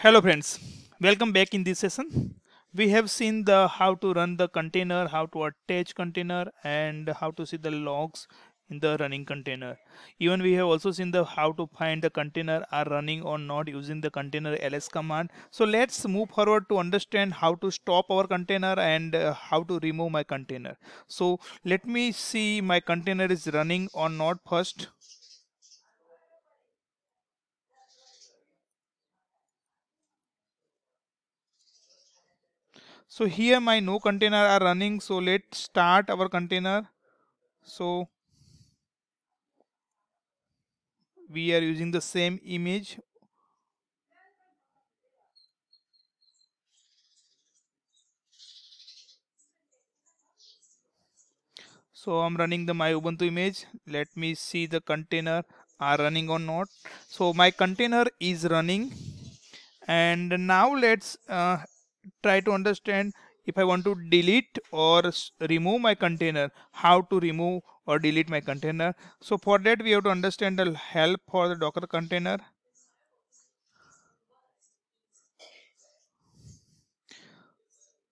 hello friends welcome back in this session we have seen the how to run the container how to attach container and how to see the logs in the running container even we have also seen the how to find the container are running or not using the container ls command so let's move forward to understand how to stop our container and uh, how to remove my container so let me see my container is running or not first so here my no container are running so let's start our container so we are using the same image so i'm running the my ubuntu image let me see the container are running or not so my container is running and now let's uh, try to understand if I want to delete or remove my container, how to remove or delete my container. So for that we have to understand the help for the Docker container.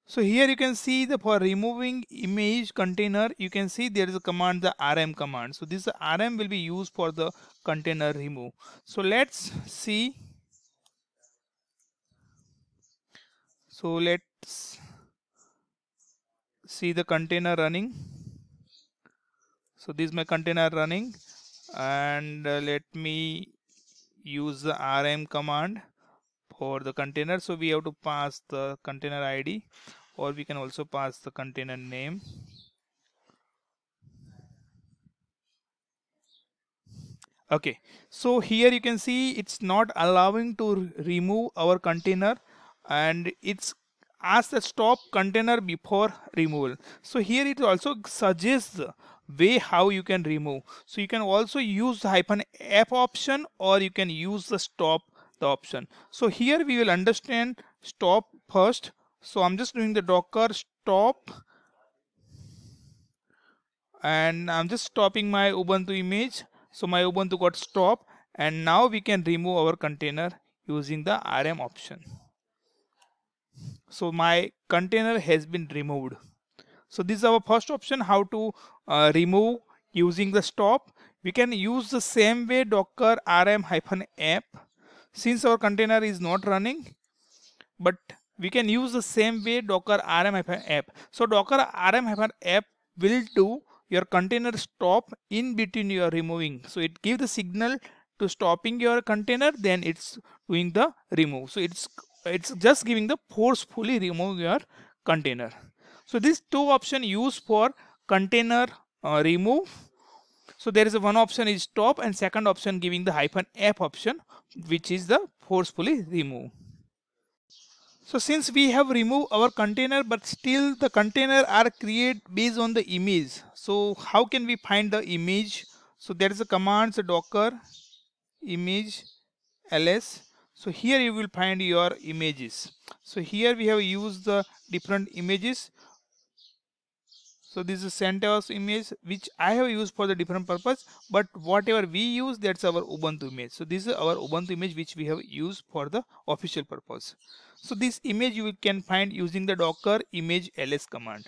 So here you can see the for removing image container, you can see there is a command, the rm command. So this rm will be used for the container remove. So let's see so let's see the container running so this is my container running and uh, let me use the rm command for the container so we have to pass the container id or we can also pass the container name okay so here you can see it's not allowing to remove our container and it's asked the stop container before removal so here it also suggests way how you can remove so you can also use the hyphen f option or you can use the stop the option so here we will understand stop first so i'm just doing the docker stop and i'm just stopping my ubuntu image so my ubuntu got stopped and now we can remove our container using the rm option so my container has been removed so this is our first option how to uh, remove using the stop we can use the same way docker rm hyphen app since our container is not running but we can use the same way docker rm hyphen app so docker rm hyphen app will do your container stop in between your removing so it gives the signal to stopping your container then it's doing the remove so it's it's just giving the forcefully remove your container so these two option used for container uh, remove so there is a one option is stop and second option giving the hyphen f option which is the forcefully remove so since we have removed our container but still the container are create based on the image so how can we find the image so there is a command docker image ls so here you will find your images so here we have used the different images so this is CentOS image which I have used for the different purpose but whatever we use that's our Ubuntu image. So this is our Ubuntu image which we have used for the official purpose. So this image you can find using the docker image ls command.